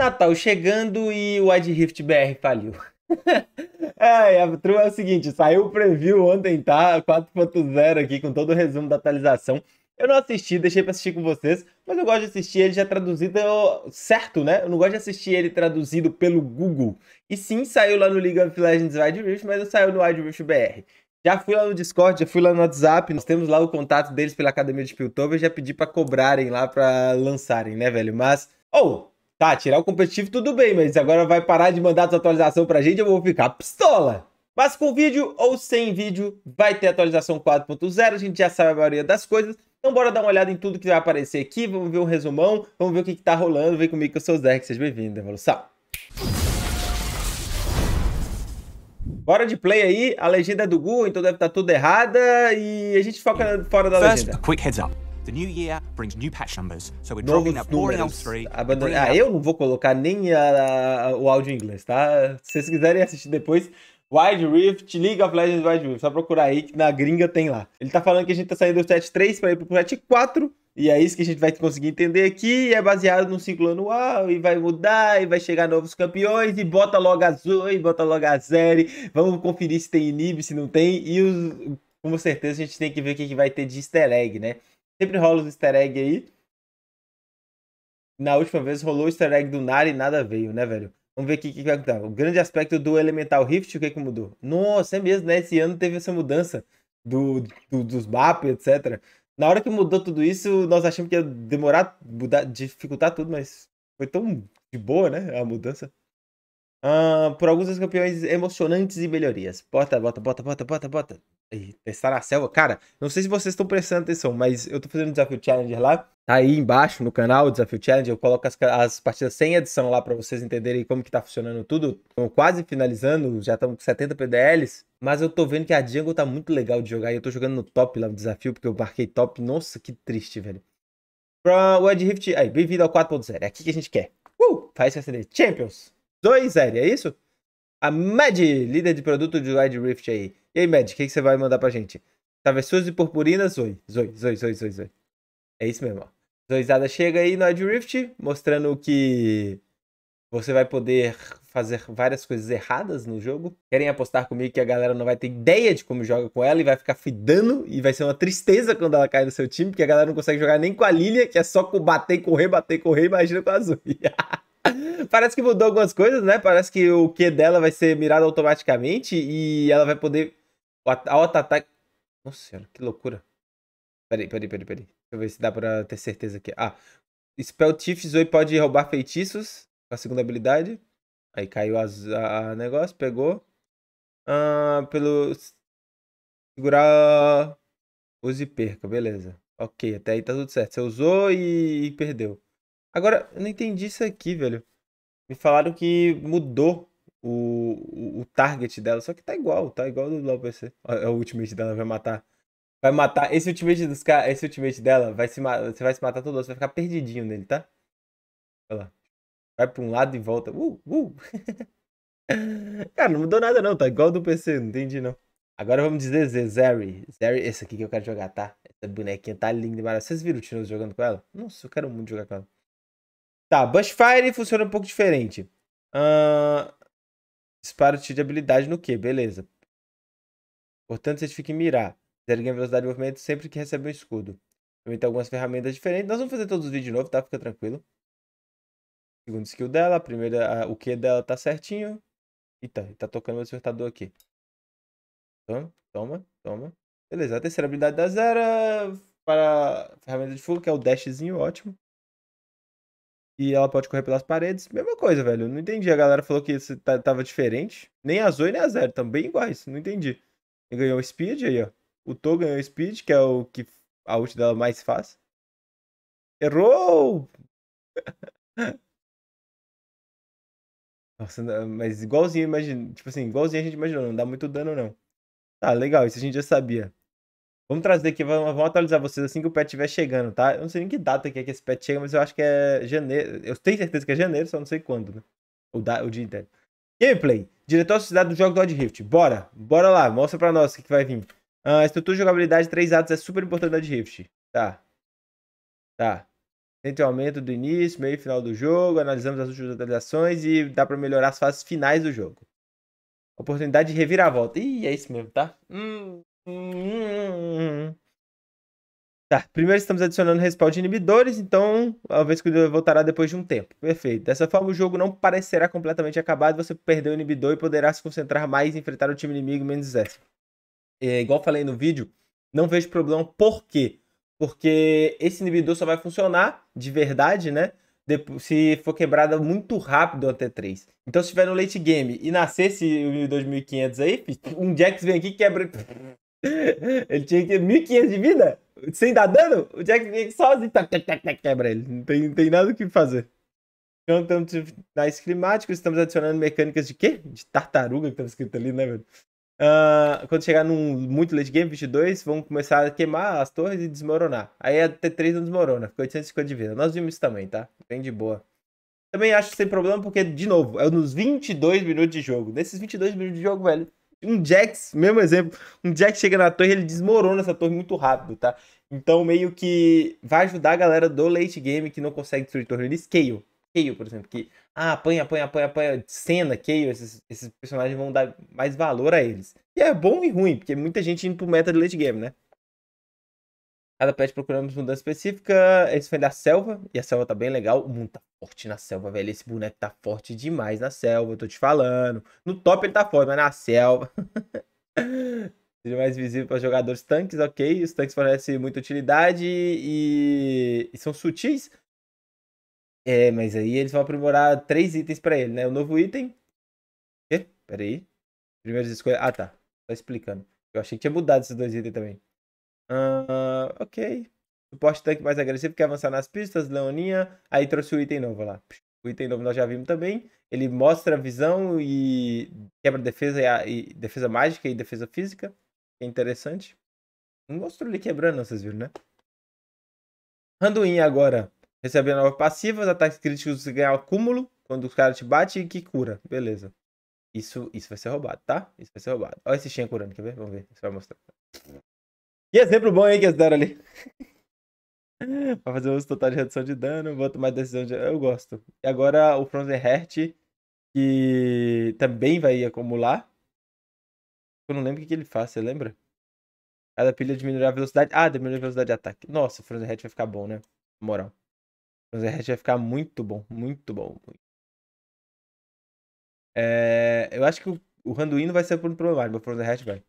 Natal tá, tá, chegando e o Wide Rift BR faliu. é, a true é o seguinte, saiu o preview ontem, tá? 4.0 aqui com todo o resumo da atualização. Eu não assisti, deixei pra assistir com vocês, mas eu gosto de assistir ele já traduzido certo, né? Eu não gosto de assistir ele traduzido pelo Google. E sim, saiu lá no League of Legends Wide Rift, mas não saiu no Wide Rift BR. Já fui lá no Discord, já fui lá no WhatsApp, nós temos lá o contato deles pela Academia de Piltover, já pedi para cobrarem lá para lançarem, né, velho? Mas, ou, oh, Tá, tirar o competitivo tudo bem, mas agora vai parar de mandar atualização pra gente, eu vou ficar pistola. Mas com vídeo ou sem vídeo, vai ter atualização 4.0, a gente já sabe a maioria das coisas. Então bora dar uma olhada em tudo que vai aparecer aqui, vamos ver um resumão, vamos ver o que, que tá rolando. Vem comigo que eu sou o Zerk, seja bem-vindo, evolução. Bora de play aí, a legenda é do Gu, então deve estar tá tudo errada e a gente foca fora da First, legenda. Quick heads up. The new year brings new patch numbers, so we're Novos dropping that boring 3. Ah, ah eu não vou colocar nem a, a, o áudio em inglês, tá? Se vocês quiserem assistir depois, Wide Rift, League of Legends Wide Rift. Só procurar aí que na gringa tem lá. Ele tá falando que a gente tá saindo do set 3 para ir pro set 4. E é isso que a gente vai conseguir entender aqui. E é baseado num ciclo anual e vai mudar e vai chegar novos campeões. E bota logo azul e bota logo a zero. Vamos conferir se tem inib, se não tem. E os, com certeza a gente tem que ver o que vai ter de easter egg, né? Sempre rola os easter egg aí. Na última vez rolou o easter egg do Nari e nada veio, né, velho? Vamos ver o que, que vai acontecer. O grande aspecto do Elemental Rift, o que, que mudou? Nossa, é mesmo, né? Esse ano teve essa mudança do, do dos mapas, etc. Na hora que mudou tudo isso, nós achamos que ia demorar, mudar, dificultar tudo, mas foi tão de boa, né? A mudança. Uh, por alguns dos campeões emocionantes e melhorias. Bota, bota, bota, bota, bota, bota. E testar na selva. Cara, não sei se vocês estão prestando atenção, mas eu tô fazendo um desafio challenge lá. Tá aí embaixo no canal, o desafio challenge. Eu coloco as, as partidas sem edição lá para vocês entenderem como que tá funcionando tudo. Estamos quase finalizando, já estamos com 70 PDLs. Mas eu tô vendo que a Django tá muito legal de jogar. E eu tô jogando no top lá no desafio, porque eu marquei top. Nossa, que triste, velho. Pra Red Rift, aí, bem-vindo ao 4.0. É aqui que a gente quer. Uh! Faz esse acender. Champions! 2L, é isso? A Mad, líder de produto de Wide Rift aí. E aí, Mad, o que, que você vai mandar pra gente? Travessuras e purpurinas, Zoi. Zoi, Zoi, Zoi, Zoi, Zoi. É isso mesmo, ó. Zoizada chega aí no Wide Rift, mostrando que você vai poder fazer várias coisas erradas no jogo. Querem apostar comigo que a galera não vai ter ideia de como joga com ela e vai ficar fidando e vai ser uma tristeza quando ela cai no seu time, porque a galera não consegue jogar nem com a Lilia, que é só bater, correr, bater, correr, imagina com a Azul. Parece que mudou algumas coisas, né? Parece que o Q dela vai ser mirado automaticamente e ela vai poder. A auto-ataque. Nossa senhora, que loucura. Peraí, peraí, peraí, peraí. Deixa eu ver se dá pra ter certeza aqui. Ah, Spell Thief Zoe pode roubar feitiços com a segunda habilidade. Aí caiu a, a, a negócio, pegou. Ah, pelo. Segurar. Use e perca, beleza. Ok, até aí tá tudo certo. Você usou e, e perdeu. Agora, eu não entendi isso aqui, velho. Me falaram que mudou o, o, o target dela, só que tá igual, tá igual do LoL PC. É o ultimate dela, vai matar. Vai matar. Esse ultimate dos caras, esse ultimate dela, vai se você vai se matar todo, você vai ficar perdidinho nele, tá? Olha lá. Vai pra um lado e volta. Uh, uh. Cara, não mudou nada não, tá igual do PC, não entendi não. Agora vamos dizer Zeri. Zeri, esse aqui que eu quero jogar, tá? Essa bonequinha tá linda e maravilhosa. Vocês viram o Tino jogando com ela? Nossa, eu quero muito jogar com ela. Tá, Bushfire funciona um pouco diferente. Uh, disparo de habilidade no Q, beleza. Portanto, vocês que mirar. Zero ganha velocidade de movimento sempre que recebe um escudo. Também tem algumas ferramentas diferentes. Nós vamos fazer todos os vídeos de novo, tá? Fica tranquilo. Segundo skill dela, a primeira, a, o Q dela tá certinho. Eita, então, tá tocando meu despertador aqui. Toma, então, toma, toma. Beleza, a terceira habilidade da Zera para ferramenta de fogo, que é o dashzinho, ótimo. E ela pode correr pelas paredes. Mesma coisa, velho. Não entendi. A galera falou que isso tava diferente. Nem a Zoe, nem a Zero. Também iguais. Não entendi. Ele ganhou o Speed aí, ó. O To ganhou o Speed, que é o que a ult dela mais faz. Errou! Nossa, mas igualzinho, imagina. Tipo assim, igualzinho a gente imaginou. Não dá muito dano, não. Tá, legal. Isso a gente já sabia. Vamos trazer aqui, vamos, vamos, atualizar vocês assim que o pet estiver chegando, tá? Eu não sei nem que data que, é que esse pet chega, mas eu acho que é janeiro. Eu tenho certeza que é janeiro, só não sei quando, né? O, da, o dia inteiro. Gameplay. Diretor sociedade do jogo do Odd Rift. Bora. Bora lá. Mostra pra nós o que, que vai vir. Ah, estrutura de jogabilidade, três atos é super importante do Odd Rift. Tá. Tá. Entre o aumento do início, meio e final do jogo, analisamos as últimas atualizações e dá pra melhorar as fases finais do jogo. Oportunidade de reviravolta. Ih, é isso mesmo, tá? Hum, Tá, primeiro estamos adicionando respawn de inibidores, então a vez que voltará depois de um tempo. Perfeito. Dessa forma o jogo não parecerá completamente acabado, você perdeu o inibidor e poderá se concentrar mais e enfrentar o time inimigo menos essa. É, igual falei no vídeo, não vejo problema por quê? Porque esse inibidor só vai funcionar de verdade, né? Se for quebrada muito rápido até 3. Então, se tiver no late game e nascer esse 2500 aí, um Jax vem aqui e quebra Ele tinha que 1.500 de vida? Sem dar dano? O Jack Jack sozinho tá quebra ele. Não tem, não tem nada o que fazer. Então, estamos finais climáticos, estamos adicionando mecânicas de quê? De tartaruga que estava tá escrito ali, né, velho? Uh, quando chegar num muito late game, 22, vão começar a queimar as torres e desmoronar. Aí a T3 não desmorona, ficou 850 de vida. Nós vimos isso também, tá? Bem de boa. Também acho sem problema, porque, de novo, é nos 22 minutos de jogo. Nesses 22 minutos de jogo, velho, um Jax, mesmo exemplo, um Jax chega na torre, ele desmorona essa torre muito rápido, tá? Então meio que vai ajudar a galera do late game que não consegue destruir torre. Ele Kayle, Kayle, por exemplo, que ah, apanha, apanha, apanha, apanha, cena, Kayle, esses, esses personagens vão dar mais valor a eles. E é bom e ruim, porque é muita gente indo pro meta de late game, né? Cada pet procuramos mudança específica. Esse foi da selva. E a selva tá bem legal. O mundo tá forte na selva, velho. Esse boneco tá forte demais na selva, eu tô te falando. No top ele tá forte, mas na selva. Seja mais visível para jogadores tanques, ok. Os tanques fornecem muita utilidade e, e são sutis. É, mas aí eles vão aprimorar três itens para ele, né? O novo item. E? Pera aí. Primeiras escolhas. Ah, tá. Tá explicando. Eu achei que tinha mudado esses dois itens também. Uh, ok. Suporte tanque mais agressivo que avançar nas pistas, Leoninha. Aí trouxe o item novo lá. O item novo nós já vimos também. Ele mostra visão e quebra defesa e, a, e defesa mágica e defesa física. É interessante. Não mostrou ele quebrando, vocês viram, né? Randuin agora recebendo novas passivas, ataques críticos ganhar acúmulo quando os caras te batem e que cura. Beleza. Isso, isso vai ser roubado, tá? Isso vai ser roubado. Olha esse Shen curando, quer ver? Vamos ver. Isso vai mostrar. Que exemplo bom aí que eles deram ali. pra fazer o uso total de redução de dano, vou tomar decisão de. Eu gosto. E agora o Frozen Heart, que também vai acumular. Eu não lembro o que, ele faz, você lembra? Cada ah, pilha diminuir a velocidade. Ah, diminuir a velocidade de ataque. Nossa, o Frozen Heart vai ficar bom, né? Na moral. O Frozen Heart vai ficar muito bom, muito bom. Muito. É... Eu acho que o Randuino vai ser um problemático, mas o Frozen Heart vai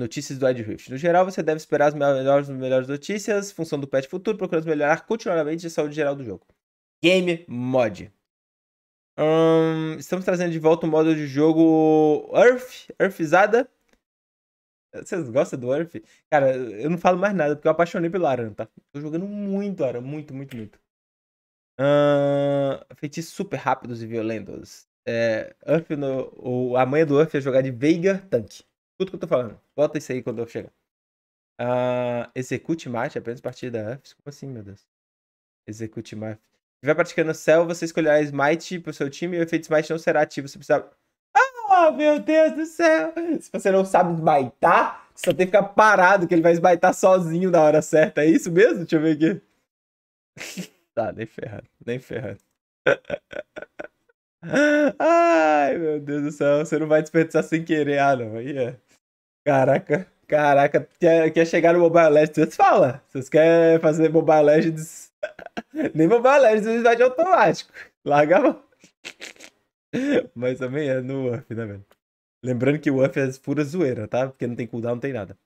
notícias do Ed Rift. No geral, você deve esperar as melhores, melhores notícias, função do patch futuro, procurando melhorar continuamente a saúde geral do jogo. Game Mod. estamos trazendo de volta o modo de jogo Earth, Earthizada. Vocês gostam do Earth? Cara, eu não falo mais nada, porque eu apaixonei pelo Aran, tá? Tô jogando muito Aran, muito, muito, muito. feitiços super rápidos e violentos. É, Earth no, o, a manha do Earth é jogar de Veiga tanque. Escuta o que eu tô falando. Bota isso aí quando eu chegar. Uh, execute mate apenas partida F. Como assim, meu Deus? Execute mate. Se vai praticando céu, você escolherá Smite pro seu time e o efeito Smite não será ativo. Você precisa. Ah, meu Deus do céu! Se você não sabe smitear, você só tem que ficar parado, que ele vai smitear sozinho na hora certa. É isso mesmo? Deixa eu ver aqui. tá, nem ferrando, nem ferrando. Ai, meu Deus do céu, você não vai desperdiçar sem querer. Ah, não, aí é. Caraca, caraca, quer, quer chegar no Mobile Legends? Vocês falam. Vocês querem fazer Mobile Legends? Nem Mobile Legends vai de é automático. Larga a mão. Mas também é no UF, né, velho? Lembrando que o UF é pura zoeira, tá? Porque não tem cooldown, não tem nada.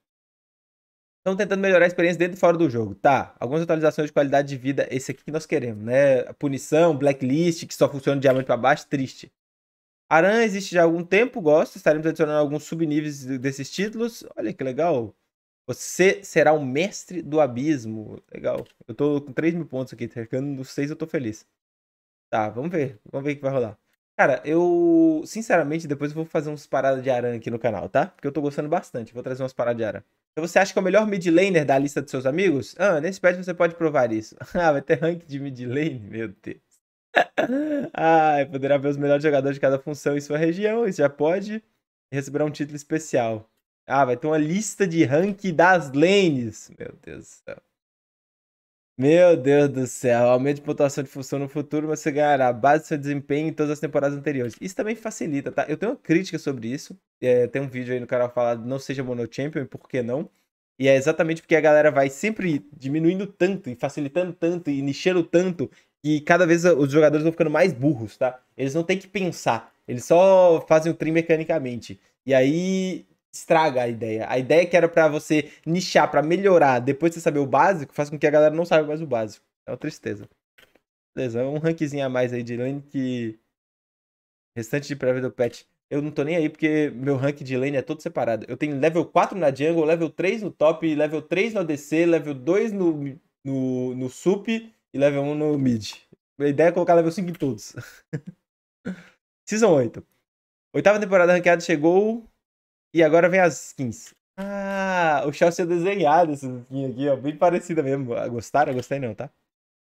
Estão tentando melhorar a experiência dentro e fora do jogo. Tá, algumas atualizações de qualidade de vida, esse aqui que nós queremos, né? A punição, blacklist, que só funciona de diamante para baixo, triste. Aran existe já há algum tempo, gosto. Estaremos adicionando alguns subníveis desses títulos. Olha que legal. Você será o mestre do abismo. Legal. Eu tô com 3 mil pontos aqui. Cercando tá nos 6 eu tô feliz. Tá, vamos ver. Vamos ver o que vai rolar. Cara, eu. Sinceramente, depois eu vou fazer umas paradas de Aran aqui no canal, tá? Porque eu tô gostando bastante. Vou trazer umas paradas de Aran. Então você acha que é o melhor mid laner da lista dos seus amigos? Ah, nesse patch você pode provar isso. Ah, vai ter rank de mid lane? Meu Deus. Ai, poderá ver os melhores jogadores de cada função em sua região e já pode receber um título especial. Ah, vai ter uma lista de rank das lanes. Meu Deus do céu. Meu Deus do céu. Aumento de pontuação de função no futuro, você ganhará a base do seu desempenho em todas as temporadas anteriores. Isso também facilita, tá? Eu tenho uma crítica sobre isso. É, tem um vídeo aí no canal falado não seja monochampion e por que não. E é exatamente porque a galera vai sempre diminuindo tanto e facilitando tanto e nichando tanto que cada vez os jogadores vão ficando mais burros, tá? Eles não têm que pensar, eles só fazem o trim mecanicamente. E aí estraga a ideia. A ideia é que era para você nichar, para melhorar, depois de você saber o básico, faz com que a galera não saiba mais o básico. É uma tristeza. Beleza, um rankzinho a mais aí de lane que. Restante de prévia do patch. Eu não tô nem aí porque meu rank de lane é todo separado. Eu tenho level 4 na jungle, level 3 no top, level 3 no ADC, level 2 no, no, no sup e level 1 no mid. A ideia é colocar level 5 em todos. Season 8. Oitava temporada ranqueada chegou e agora vem as skins. Ah, o Chelsea é desenhado essa skin aqui, ó. Bem parecida mesmo. Ah, gostaram? Gostei não, tá?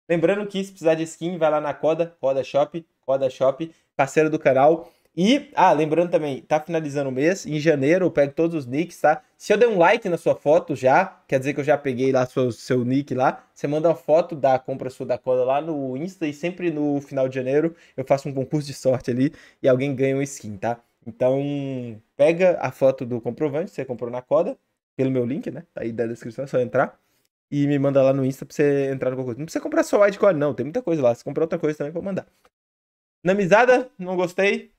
Lembrando que se precisar de skin, vai lá na Coda, Coda Shop, Coda Shop, parceiro do canal. E, ah, lembrando também, tá finalizando o mês, em janeiro eu pego todos os nicks, tá? Se eu der um like na sua foto já, quer dizer que eu já peguei lá seu, seu nick lá, você manda uma foto da compra sua da cola lá no Insta e sempre no final de janeiro eu faço um concurso de sorte ali e alguém ganha um skin, tá? Então, pega a foto do comprovante, você comprou na coda, pelo meu link, né? Tá aí da descrição, é só entrar. E me manda lá no Insta pra você entrar no concurso. Não precisa comprar só wildcard, não. Tem muita coisa lá. Se comprar outra coisa também, vou mandar. Namizada, não gostei.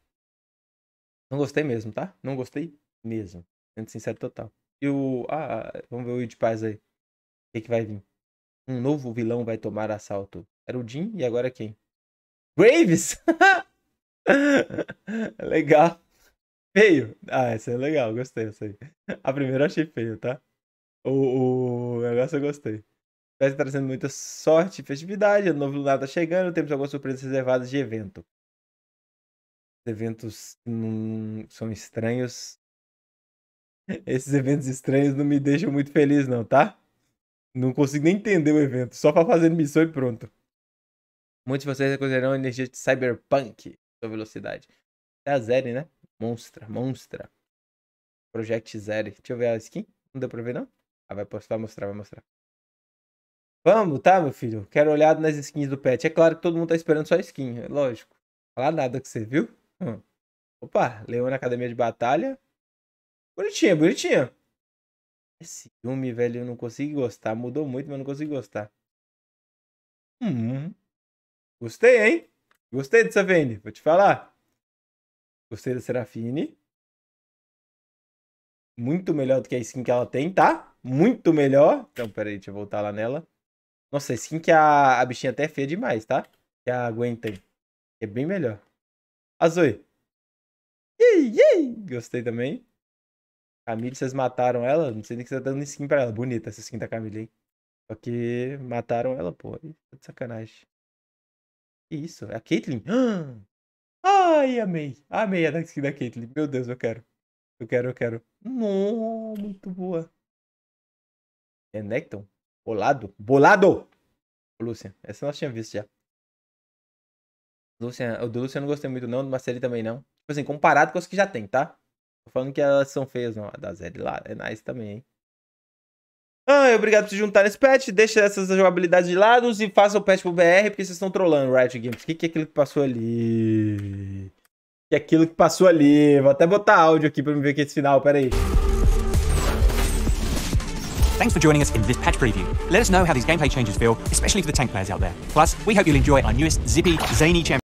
Não gostei mesmo, tá? Não gostei mesmo. Sendo sincero total. E o. Ah, ah vamos ver o de paz aí. O que, que vai vir? Um novo vilão vai tomar assalto. Era o Jim e agora quem? Graves! legal. Feio. Ah, essa é legal, gostei essa aí. A primeira eu achei feio, tá? O, o negócio eu gostei. Vai trazendo muita sorte e festividade. O novo lunar tá chegando, temos algumas surpresas reservadas de evento eventos não são estranhos. Esses eventos estranhos não me deixam muito feliz, não, tá? Não consigo nem entender o evento, só pra fazer missão e pronto. Muitos de vocês reconhecerão a energia de Cyberpunk, sua velocidade. É a Zeri, né? Monstra, monstra. Project Zeri. Deixa eu ver a skin. Não deu pra ver, não? Ah, vai postar, vai mostrar, vai mostrar. Vamos, tá, meu filho? Quero olhar nas skins do pet. É claro que todo mundo tá esperando só skin, é lógico. Falar nada que você viu. Hum. Opa, Leona Academia de Batalha. Bonitinha, bonitinha. Esse filme, velho, eu não consegui gostar. Mudou muito, mas não consegui gostar. Hum. Gostei, hein? Gostei dessa Vene, vou te falar. Gostei da Serafine. Muito melhor do que a skin que ela tem, tá? Muito melhor. Então, peraí, deixa eu voltar lá nela. Nossa, a skin que a, a bichinha até é feia demais, tá? Que a Gwen tem. É bem melhor. Azui, Yay, yay! Gostei também. Camille, vocês mataram ela? Não sei nem que você tá dando skin pra ela. Bonita essa skin da Camille, hein? Só que mataram ela, pô. Tá de sacanagem. Que isso? É a Caitlyn? Ai, amei. Amei a skin da Caitlyn. Meu Deus, eu quero. Eu quero, eu quero. Não, muito boa. É Necton? Bolado? Bolado! Ô, Lúcia, essa nós tínhamos visto já. Lucian, o do Lucian eu não gostei muito, não. Do Marcelo também não. Tipo assim, comparado com os que já tem, tá? Tô falando que elas são feias, não. A da Zed lá é nice também, hein? Ah, obrigado por se juntar nesse patch. Deixa essas jogabilidades de lado e faça o patch pro BR, porque vocês estão trollando, Riot Games. O que, que é aquilo que passou ali? O que é aquilo que passou ali. Vou até botar áudio aqui pra me ver que é esse final, pera aí. Thanks for joining us in this patch preview. Let us know how these gameplay changes feel, especially for the tank players out there. Plus, we hope you'll enjoy our newest zippy, zany champion.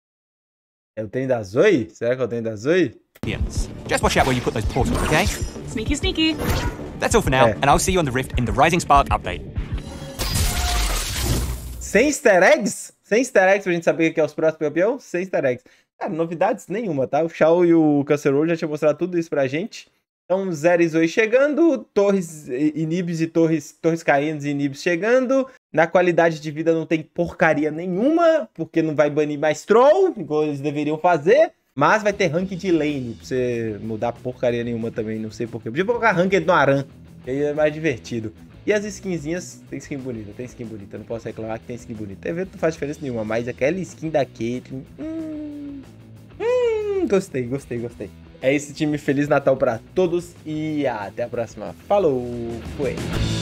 Eu tenho da Zoe? Será que eu tenho da Zoe? Yes. Just watch out where you put those portals, okay? Sneaky, sneaky. That's all for now, é. and I'll see you on the Rift in the Rising Spark update. Sem easter eggs? Sem easter eggs pra gente saber que é os próximos campeões? Sem easter eggs. Cara, novidades nenhuma, tá? O Shao e o Cancerol já tinham mostrado tudo isso pra gente. Então, Zero e Zoe chegando, Torres, Inibis e Torres, Torres caindo e Inibis chegando, na qualidade de vida não tem porcaria nenhuma, porque não vai banir mais troll, igual eles deveriam fazer. Mas vai ter rank de lane, pra você mudar porcaria nenhuma também, não sei porquê. Podia colocar rank no Aran, que aí é mais divertido. E as skinzinhas, tem skin bonita, tem skin bonita, não posso reclamar que tem skin bonita. Evento não faz diferença nenhuma, mas aquela skin da Caitlyn, hum, hum, gostei, gostei, gostei. É esse time, Feliz Natal para todos e até a próxima. Falou, foi!